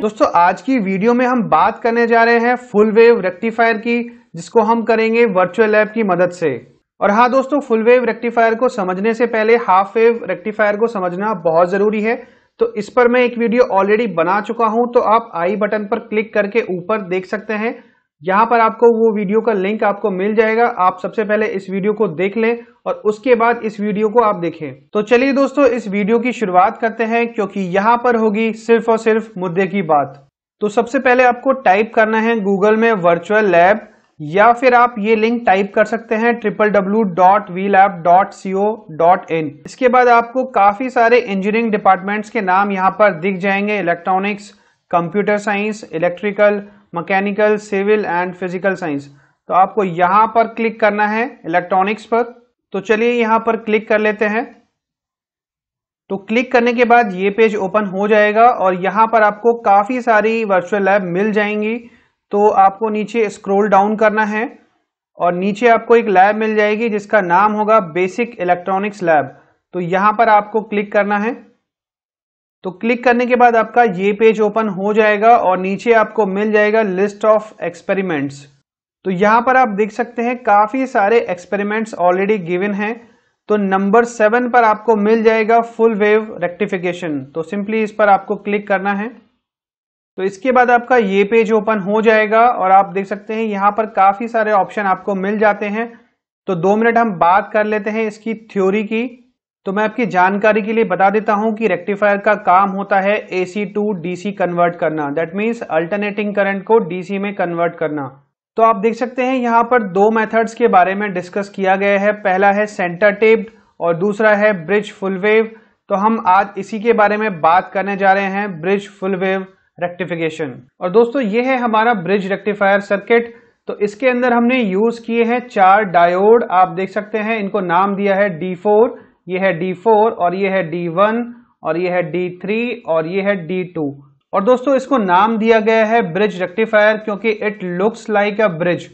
दोस्तों आज की वीडियो में हम बात करने जा रहे हैं फुल वेव रेक्टिफायर की जिसको हम करेंगे वर्चुअल लैब की मदद से और हाँ दोस्तों फुल वेव रेक्टिफायर को समझने से पहले हाफ वेव रेक्टिफायर को समझना बहुत ज़रूरी है तो इस पर मैं एक वीडियो ऑलरेडी बना चुका हूं तो आप आई बटन पर क्लिक करके ऊपर देख सकते हैं यहाँ पर आपको वो वीडियो का लिंक आपको मिल जाएगा आप सबसे पहले इस वीडियो को देख लें और उसके बाद इस वीडियो को आप देखें तो चलिए दोस्तों इस वीडियो की शुरुआत करते हैं क्योंकि यहाँ पर होगी सिर्फ और सिर्फ मुद्दे की बात तो सबसे पहले आपको टाइप करना है गूगल में वर्चुअल लैब या फिर आप ये लिंक टाइप कर सकते हैं triple W dot V lab dot C O dot in इसके बाद आपको काफी सारे इंजीनियरिंग डिपार्टमेंट्स के नाम यहाँ पर दिख जाएंगे electronics computer science electrical mechanical civil and physical science तो आपको यहां पर क्लिक करना है इलेक्ट्रॉनिक्स पर तो चलिए यहां पर क्लिक कर लेते हैं तो क्लिक करने के बाद ये पेज ओपन हो जाएगा और यहां पर आपको काफ़ी सारी वर्चुअल लैब मिल जाएंगी तो आपको नीचे स्क्रोल डाउन करना है और नीचे आपको एक लैब मिल जाएगी जिसका नाम होगा बेसिक इलेक्ट्रॉनिक्स लैब तो यहां पर आपको क्लिक करना है तो क्लिक करने के बाद आपका ये पेज ओपन हो जाएगा और नीचे आपको मिल जाएगा लिस्ट ऑफ एक्सपेरिमेंट्स तो यहाँ पर आप देख सकते हैं काफ़ी सारे एक्सपेरिमेंट्स ऑलरेडी गिवन हैं तो नंबर सेवन पर आपको मिल जाएगा फुल वेव रेक्टिफिकेशन तो सिंपली इस पर आपको क्लिक करना है तो इसके बाद आपका ये पेज ओपन हो जाएगा और आप देख सकते हैं यहाँ पर काफ़ी सारे ऑप्शन आपको मिल जाते हैं तो दो मिनट हम बात कर लेते हैं इसकी थ्योरी की तो मैं आपकी जानकारी के लिए बता देता हूं कि रेक्टिफायर का काम होता है एसी टू डीसी कन्वर्ट करना दैट मीन्स अल्टरनेटिंग करंट को डीसी में कन्वर्ट करना तो आप देख सकते हैं यहाँ पर दो मेथड्स के बारे में डिस्कस किया गया है पहला है सेंटर टेप्ड और दूसरा है ब्रिज फुल वेव तो हम आज इसी के बारे में बात करने जा रहे हैं ब्रिज फुल वेव रेक्टिफिकेशन और दोस्तों ये है हमारा ब्रिज रेक्टिफायर सर्किट तो इसके अंदर हमने यूज किए हैं चार डायोड आप देख सकते हैं इनको नाम दिया है डी फोर ये है फोर और ये है वन और ये है थ्री और ये है टू और दोस्तों इसको नाम दिया गया है ब्रिज रेक्टिफायर क्योंकि it looks like a bridge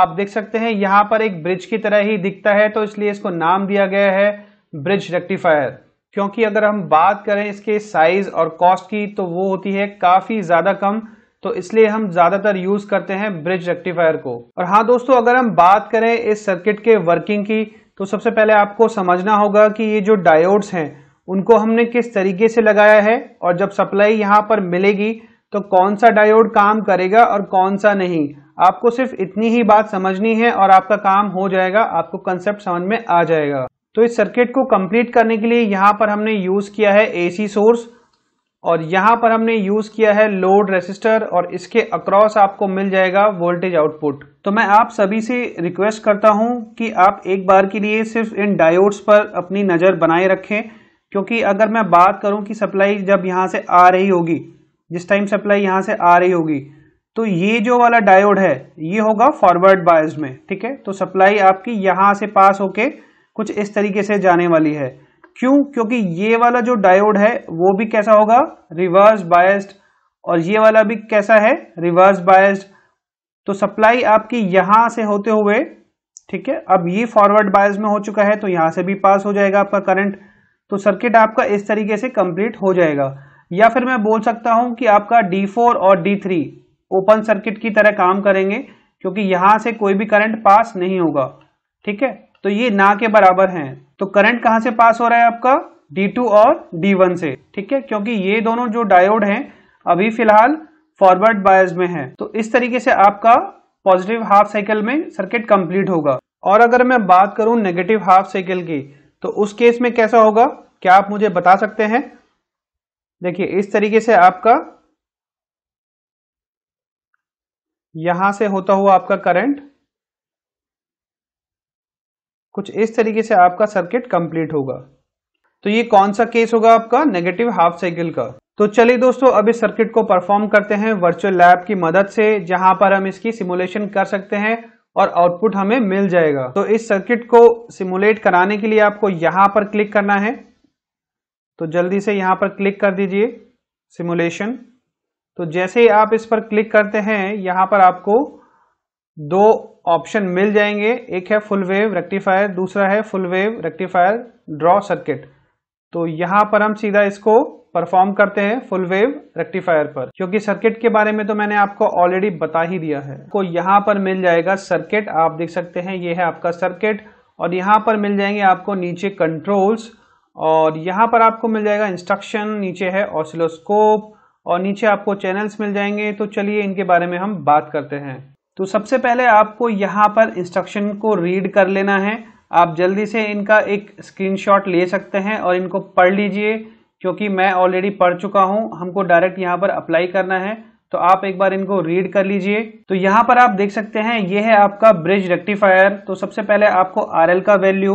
आप देख सकते हैं यहां पर एक ब्रिज की तरह ही दिखता है तो इसलिए इसको नाम दिया गया है ब्रिज रेक्टिफायर क्योंकि अगर हम बात करें इसके साइज और कॉस्ट की तो वो होती है काफ़ी ज़्यादा कम तो इसलिए हम ज़्यादातर यूज़ करते हैं ब्रिज रेक्टिफायर को और हाँ दोस्तों अगर हम बात करें इस सर्किट के वर्किंग की तो सबसे पहले आपको समझना होगा कि ये जो डायोड्स हैं उनको हमने किस तरीके से लगाया है और जब सप्लाई यहाँ पर मिलेगी तो कौन सा डायोड काम करेगा और कौन सा नहीं आपको सिर्फ इतनी ही बात समझनी है और आपका काम हो जाएगा आपको कंसेप्ट समझ में आ जाएगा तो इस सर्किट को कंप्लीट करने के लिए यहाँ पर हमने यूज़ किया है एसी सोर्स और यहां पर हमने यूज किया है लोड रेसिस्टर और इसके अक्रॉस आपको मिल जाएगा वोल्टेज आउटपुट तो मैं आप सभी से रिक्वेस्ट करता हूं कि आप एक बार के लिए सिर्फ इन डायोड्स पर अपनी नज़र बनाए रखें क्योंकि अगर मैं बात करूं कि सप्लाई जब यहां से आ रही होगी जिस टाइम सप्लाई यहां से आ रही होगी तो ये जो वाला डायोड है ये होगा फॉरवर्ड बायस में ठीक है तो सप्लाई आपकी यहां से पास होके कुछ इस तरीके से जाने वाली है क्यों क्योंकि ये वाला जो डायोड है वो भी कैसा होगा रिवर्स बायस्ड और ये वाला भी कैसा है रिवर्स बायस्ड तो सप्लाई आपकी यहां से होते हुए ठीक है अब ये फॉरवर्ड बायस में हो चुका है तो यहां से भी पास हो जाएगा आपका करंट तो सर्किट आपका इस तरीके से कंप्लीट हो जाएगा या फिर मैं बोल सकता हूं कि आपका D4 और D3 ओपन सर्किट की तरह काम करेंगे क्योंकि यहां से कोई भी करंट पास नहीं होगा ठीक है तो ये ना के बराबर हैं तो करंट कहां से पास हो रहा है आपका D2 और D1 से ठीक है क्योंकि ये दोनों जो डायोड हैं अभी फिलहाल फॉरवर्ड बायस में है तो इस तरीके से आपका पॉजिटिव हाफ साइकिल में सर्किट कंप्लीट होगा और अगर मैं बात करूं नेगेटिव हाफ साइकिल की तो उस केस में कैसा होगा क्या आप मुझे बता सकते हैं देखिए इस तरीके से आपका यहां से होता हुआ आपका करंट कुछ इस तरीके से आपका सर्किट कंप्लीट होगा तो ये कौन सा केस होगा आपका नेगेटिव हाफ साइकिल का तो चलिए दोस्तों अब इस सर्किट को परफॉर्म करते हैं वर्चुअल लैब की मदद से जहां पर हम इसकी सिमुलेशन कर सकते हैं और आउटपुट हमें मिल जाएगा तो इस सर्किट को सिमुलेट कराने के लिए आपको यहां पर क्लिक करना है तो जल्दी से यहां पर क्लिक कर दीजिए सिमुलेशन तो जैसे ही आप इस पर क्लिक करते हैं यहां पर आपको दो ऑप्शन मिल जाएंगे एक है फुल वेव रेक्टिफायर दूसरा है full wave rectifier draw circuit तो यहाँ पर हम सीधा इसको परफॉर्म करते हैं फुल वेव रेक्टिफायर पर क्योंकि सर्किट के बारे में तो मैंने आपको ऑलरेडी बता ही दिया है को तो यहाँ पर मिल जाएगा सर्किट आप देख सकते हैं ये है आपका सर्किट और यहाँ पर मिल जाएंगे आपको नीचे कंट्रोल्स और यहाँ पर आपको मिल जाएगा इंस्ट्रक्शन नीचे है ऑसिलोस्कोप और नीचे आपको चैनल्स मिल जाएंगे तो चलिए इनके बारे में हम बात करते हैं तो सबसे पहले आपको यहाँ पर इंस्ट्रक्शन को रीड कर लेना है आप जल्दी से इनका एक स्क्रीनशॉट ले सकते हैं और इनको पढ़ लीजिए क्योंकि मैं ऑलरेडी पढ़ चुका हूँ हमको डायरेक्ट यहाँ पर अप्लाई करना है तो आप एक बार इनको रीड कर लीजिए तो यहाँ पर आप देख सकते हैं ये है आपका ब्रिज रेक्टिफायर तो सबसे पहले आपको आर का वैल्यू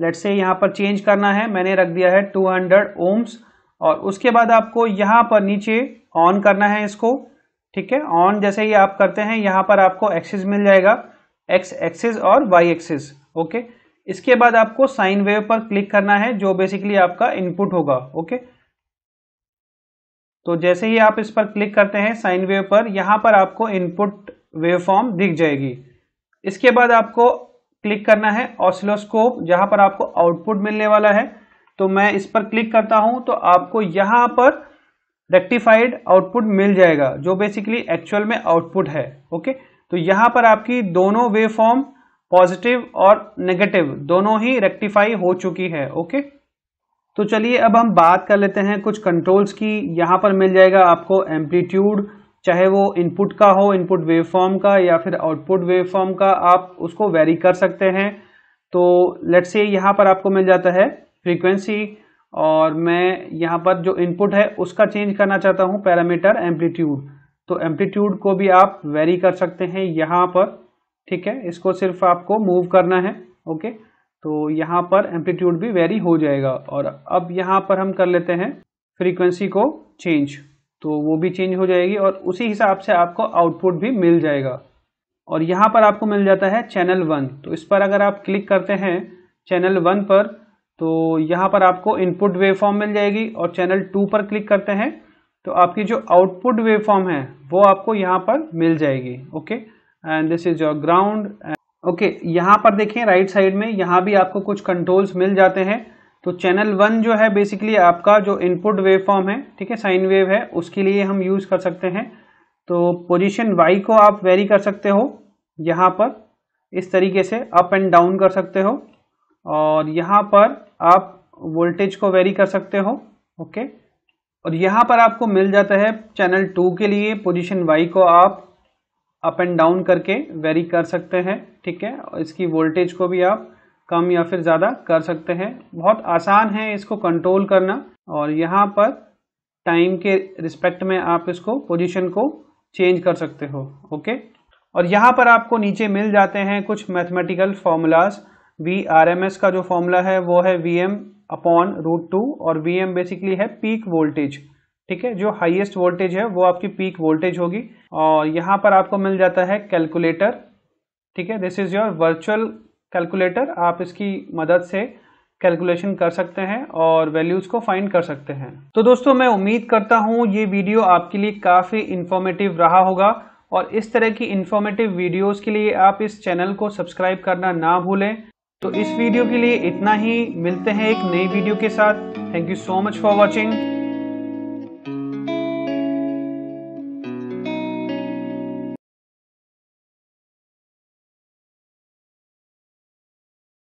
लेट से यहाँ पर चेंज करना है मैंने रख दिया है टू ओम्स और उसके बाद आपको यहाँ पर नीचे ऑन करना है इसको ठीक है ऑन जैसे ही आप करते हैं यहाँ पर आपको एक्सिस मिल जाएगा एक्स एक्सिस और वाई एक्सिस ओके इसके बाद आपको साइन वेव पर क्लिक करना है जो बेसिकली आपका इनपुट होगा ओके तो जैसे ही आप इस पर क्लिक करते हैं साइन वेव पर यहाँ पर आपको इनपुट वेव फॉर्म दिख जाएगी इसके बाद आपको क्लिक करना है ऑसिलोस्कोप जहां पर आपको आउटपुट मिलने वाला है तो मैं इस पर क्लिक करता हूं तो आपको यहां पर रेक्टिफाइड आउटपुट मिल जाएगा जो बेसिकली एक्चुअल में आउटपुट है ओके तो यहाँ पर आपकी दोनों वे फॉर्म पॉजिटिव और नेगेटिव दोनों ही रेक्टिफाई हो चुकी है ओके तो चलिए अब हम बात कर लेते हैं कुछ कंट्रोल्स की यहाँ पर मिल जाएगा आपको एम्पलीट्यूड चाहे वो इनपुट का हो इनपुट वेव फॉर्म का या फिर आउटपुट वेव फॉर्म का आप उसको वेरी कर सकते हैं तो लेट्स से यहाँ पर आपको मिल जाता है फ्रीक्वेंसी और मैं यहाँ पर जो इनपुट है उसका चेंज करना चाहता हूँ पैरामीटर एम्पलीट्यूड तो एम्पलीट्यूड को भी आप वेरी कर सकते हैं यहाँ पर ठीक है इसको सिर्फ आपको मूव करना है ओके तो यहाँ पर एम्पलीट्यूड भी वेरी हो जाएगा और अब यहाँ पर हम कर लेते हैं फ्रीक्वेंसी को चेंज तो वो भी चेंज हो जाएगी और उसी हिसाब से आपको आउटपुट भी मिल जाएगा और यहाँ पर आपको मिल जाता है चैनल वन तो इस पर अगर आप क्लिक करते हैं चैनल वन पर तो यहाँ पर आपको इनपुट वेवफॉर्म मिल जाएगी और चैनल टू पर क्लिक करते हैं तो आपकी जो आउटपुट वेवफॉर्म है वो आपको यहाँ पर मिल जाएगी okay and this is your ground okay यहाँ पर देखें राइट साइड में यहाँ भी आपको कुछ कंट्रोल्स मिल जाते हैं तो चैनल वन जो है बेसिकली आपका जो इनपुट वेवफॉर्म है ठीक है साइन वेव है उसके लिए हम यूज़ कर सकते हैं तो पोजिशन वाई को आप वेरी कर सकते हो यहाँ पर इस तरीके से अप एंड डाउन कर सकते हो और यहाँ पर आप वोल्टेज को वेरी कर सकते हो ओके और यहाँ पर आपको मिल जाता है चैनल टू के लिए पोजीशन वाई को आप अप एंड डाउन करके वेरी कर सकते हैं ठीक है और इसकी वोल्टेज को भी आप कम या फिर ज़्यादा कर सकते हैं बहुत आसान है इसको कंट्रोल करना और यहाँ पर टाइम के रिस्पेक्ट में आप इसको पोजीशन को चेंज कर सकते हो ओके और यहाँ पर आपको नीचे मिल जाते हैं कुछ mathematical formulas V R M S का जो फॉर्मूला है वो है V M upon root two और वी एम बेसिकली है पीक वोल्टेज ठीक है जो हाईएस्ट वोल्टेज है वो आपकी पीक वोल्टेज होगी और यहाँ पर आपको मिल जाता है कैलकुलेटर ठीक है this is your virtual calculator आप इसकी मदद से कैलकुलेशन कर सकते हैं और वैल्यूज़ को फाइंड कर सकते हैं तो दोस्तों मैं उम्मीद करता हूँ ये वीडियो आपके लिए काफ़ी इन्फॉर्मेटिव रहा होगा और इस तरह की इन्फॉर्मेटिव वीडियोस के लिए आप इस चैनल को सब्सक्राइब करना ना भूलें तो इस वीडियो के लिए इतना ही मिलते हैं एक नई वीडियो के साथ thank you so much for watching